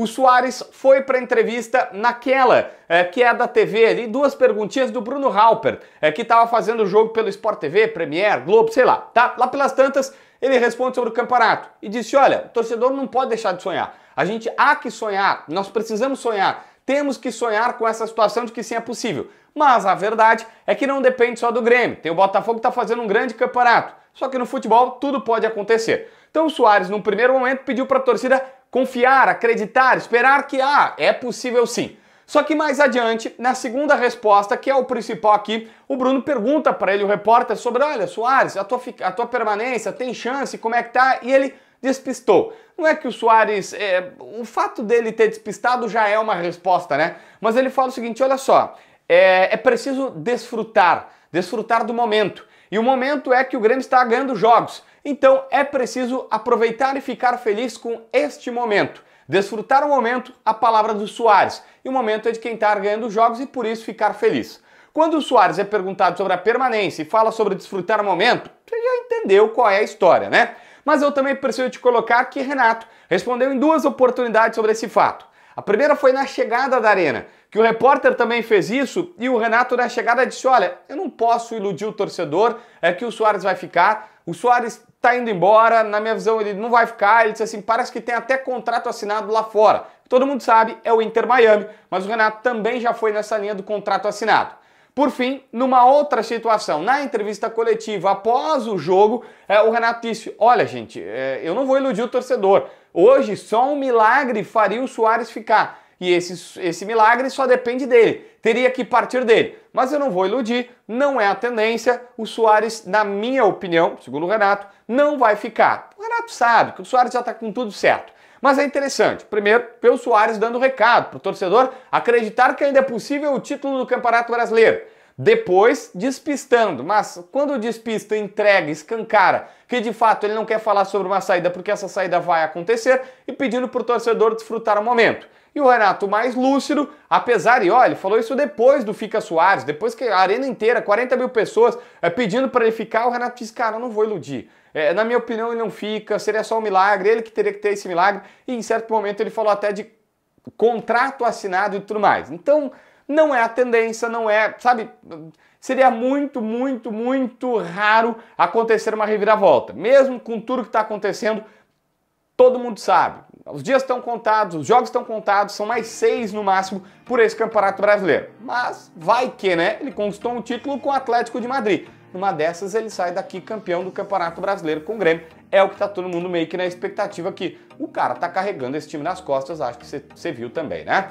O Soares foi para entrevista naquela, é, que é da TV ali, duas perguntinhas do Bruno Halper, é, que estava fazendo o jogo pelo Sport TV, Premier, Globo, sei lá, tá? Lá pelas tantas, ele responde sobre o campeonato e disse: Olha, o torcedor não pode deixar de sonhar. A gente há que sonhar, nós precisamos sonhar, temos que sonhar com essa situação de que sim é possível. Mas a verdade é que não depende só do Grêmio. Tem o Botafogo que está fazendo um grande campeonato. Só que no futebol tudo pode acontecer. Então o Soares, num primeiro momento, pediu para a torcida confiar, acreditar, esperar que ah, é possível sim. Só que mais adiante, na segunda resposta, que é o principal aqui, o Bruno pergunta para ele, o repórter, sobre: olha, Soares, a tua, a tua permanência tem chance? Como é que tá? E ele despistou. Não é que o Soares. É, o fato dele ter despistado já é uma resposta, né? Mas ele fala o seguinte: olha só, é, é preciso desfrutar desfrutar do momento. E o momento é que o Grêmio está ganhando jogos. Então é preciso aproveitar e ficar feliz com este momento. Desfrutar o momento, a palavra do Soares. E o momento é de quem está ganhando jogos e por isso ficar feliz. Quando o Soares é perguntado sobre a permanência e fala sobre desfrutar o momento, você já entendeu qual é a história, né? Mas eu também preciso te colocar que Renato respondeu em duas oportunidades sobre esse fato. A primeira foi na chegada da arena, que o repórter também fez isso e o Renato na chegada disse: "Olha, eu não posso iludir o torcedor, é que o Soares vai ficar. O Soares tá indo embora, na minha visão ele não vai ficar". Ele disse assim: "Parece que tem até contrato assinado lá fora". Todo mundo sabe, é o Inter Miami, mas o Renato também já foi nessa linha do contrato assinado. Por fim, numa outra situação, na entrevista coletiva após o jogo, é o Renato disse: Olha, gente, é, eu não vou iludir o torcedor. Hoje só um milagre faria o Soares ficar. E esse, esse milagre só depende dele, teria que partir dele. Mas eu não vou iludir, não é a tendência. O Soares, na minha opinião, segundo o Renato, não vai ficar. O Renato sabe que o Soares já está com tudo certo. Mas é interessante, primeiro, pelo Soares dando recado para o torcedor acreditar que ainda é possível o título do Campeonato Brasileiro. Depois, despistando. Mas quando despista, entrega, escancara, que de fato ele não quer falar sobre uma saída porque essa saída vai acontecer e pedindo para o torcedor desfrutar o momento. E o Renato mais lúcido, apesar, e olha, ele falou isso depois do Fica Soares, depois que a arena inteira, 40 mil pessoas é, pedindo para ele ficar, o Renato disse, cara, não vou iludir. É, na minha opinião ele não fica, seria só um milagre, ele que teria que ter esse milagre. E em certo momento ele falou até de contrato assinado e tudo mais. Então, não é a tendência, não é, sabe? Seria muito, muito, muito raro acontecer uma reviravolta. Mesmo com tudo que está acontecendo, todo mundo sabe. Os dias estão contados, os jogos estão contados, são mais seis no máximo por esse Campeonato Brasileiro. Mas vai que, né? Ele conquistou um título com o Atlético de Madrid. Numa dessas, ele sai daqui campeão do Campeonato Brasileiro com o Grêmio. É o que tá todo mundo meio que na expectativa que o cara tá carregando esse time nas costas, acho que você viu também, né?